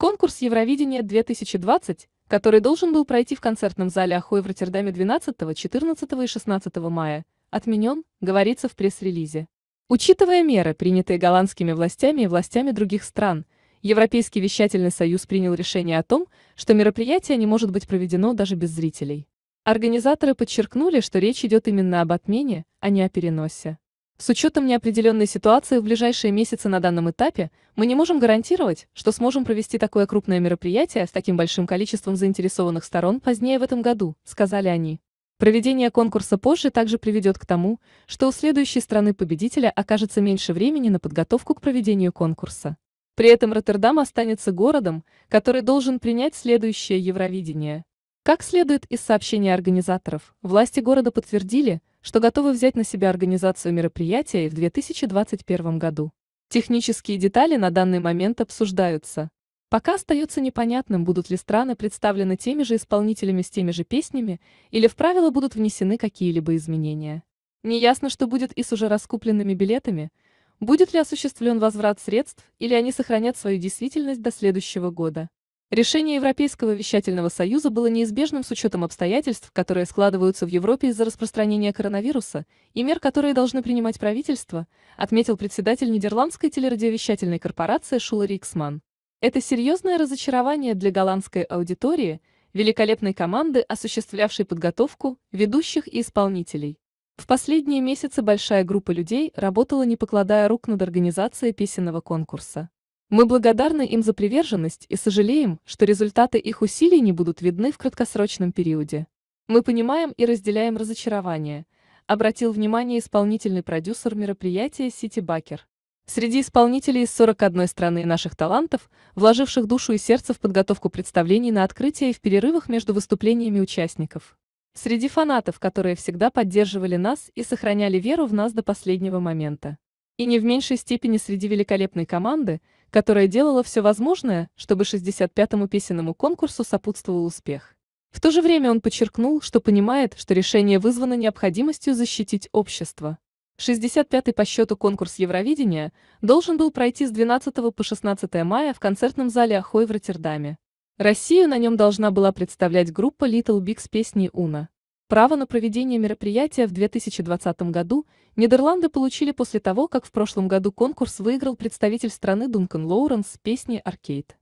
Конкурс Евровидения 2020, который должен был пройти в концертном зале Ахой в Роттердаме 12, 14 и 16 мая, отменен, говорится в пресс-релизе. Учитывая меры, принятые голландскими властями и властями других стран, Европейский вещательный союз принял решение о том, что мероприятие не может быть проведено даже без зрителей. Организаторы подчеркнули, что речь идет именно об отмене, а не о переносе. С учетом неопределенной ситуации в ближайшие месяцы на данном этапе мы не можем гарантировать, что сможем провести такое крупное мероприятие с таким большим количеством заинтересованных сторон позднее в этом году, сказали они. Проведение конкурса позже также приведет к тому, что у следующей страны победителя окажется меньше времени на подготовку к проведению конкурса. При этом Роттердам останется городом, который должен принять следующее Евровидение. Как следует из сообщения организаторов, власти города подтвердили, что готовы взять на себя организацию мероприятия и в 2021 году. Технические детали на данный момент обсуждаются. Пока остается непонятным, будут ли страны представлены теми же исполнителями с теми же песнями, или в правила будут внесены какие-либо изменения. Неясно, что будет и с уже раскупленными билетами, будет ли осуществлен возврат средств, или они сохранят свою действительность до следующего года. Решение Европейского вещательного союза было неизбежным с учетом обстоятельств, которые складываются в Европе из-за распространения коронавируса и мер, которые должны принимать правительство, отметил председатель нидерландской телерадиовещательной корпорации Шула Риксман. Это серьезное разочарование для голландской аудитории, великолепной команды, осуществлявшей подготовку, ведущих и исполнителей. В последние месяцы большая группа людей работала не покладая рук над организацией песенного конкурса. Мы благодарны им за приверженность и сожалеем, что результаты их усилий не будут видны в краткосрочном периоде. Мы понимаем и разделяем разочарование, обратил внимание исполнительный продюсер мероприятия Сити Бакер. Среди исполнителей из 41 страны наших талантов, вложивших душу и сердце в подготовку представлений на открытие и в перерывах между выступлениями участников. Среди фанатов, которые всегда поддерживали нас и сохраняли веру в нас до последнего момента и не в меньшей степени среди великолепной команды, которая делала все возможное, чтобы 65-му песенному конкурсу сопутствовал успех. В то же время он подчеркнул, что понимает, что решение вызвано необходимостью защитить общество. 65-й по счету конкурс Евровидения должен был пройти с 12 по 16 мая в концертном зале Ахой в Роттердаме. Россию на нем должна была представлять группа Little Big с песней «Уна». Право на проведение мероприятия в 2020 году Нидерланды получили после того, как в прошлом году конкурс выиграл представитель страны Дункан Лоуренс с песней «Аркейд».